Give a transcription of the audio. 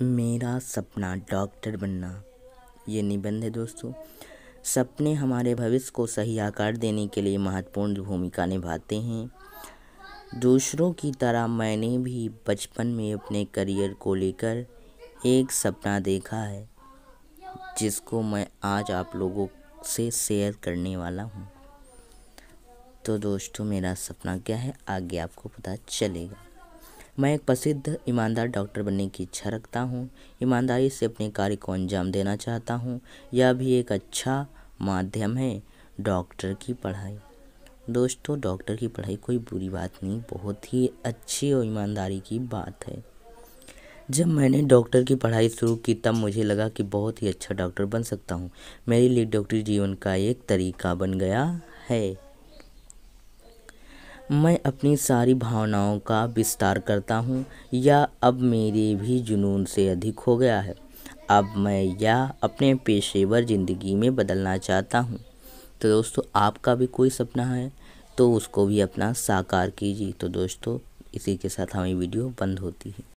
मेरा सपना डॉक्टर बनना ये निबंध है दोस्तों सपने हमारे भविष्य को सही आकार देने के लिए महत्वपूर्ण भूमिका निभाते हैं दूसरों की तरह मैंने भी बचपन में अपने करियर को लेकर एक सपना देखा है जिसको मैं आज आप लोगों से शेयर करने वाला हूँ तो दोस्तों मेरा सपना क्या है आगे आपको पता चलेगा मैं एक प्रसिद्ध ईमानदार डॉक्टर बनने की इच्छा रखता हूँ ईमानदारी से अपने कार्य को अंजाम देना चाहता हूँ यह भी एक अच्छा माध्यम है डॉक्टर की पढ़ाई दोस्तों डॉक्टर की पढ़ाई कोई बुरी बात नहीं बहुत ही अच्छी और ईमानदारी की बात है जब मैंने डॉक्टर की पढ़ाई शुरू की तब मुझे लगा कि बहुत ही अच्छा डॉक्टर बन सकता हूँ मेरे लिए डॉक्टरी जीवन का एक तरीका बन गया है मैं अपनी सारी भावनाओं का विस्तार करता हूँ या अब मेरे भी जुनून से अधिक हो गया है अब मैं या अपने पेशेवर ज़िंदगी में बदलना चाहता हूँ तो दोस्तों आपका भी कोई सपना है तो उसको भी अपना साकार कीजिए तो दोस्तों इसी के साथ हमारी वीडियो बंद होती है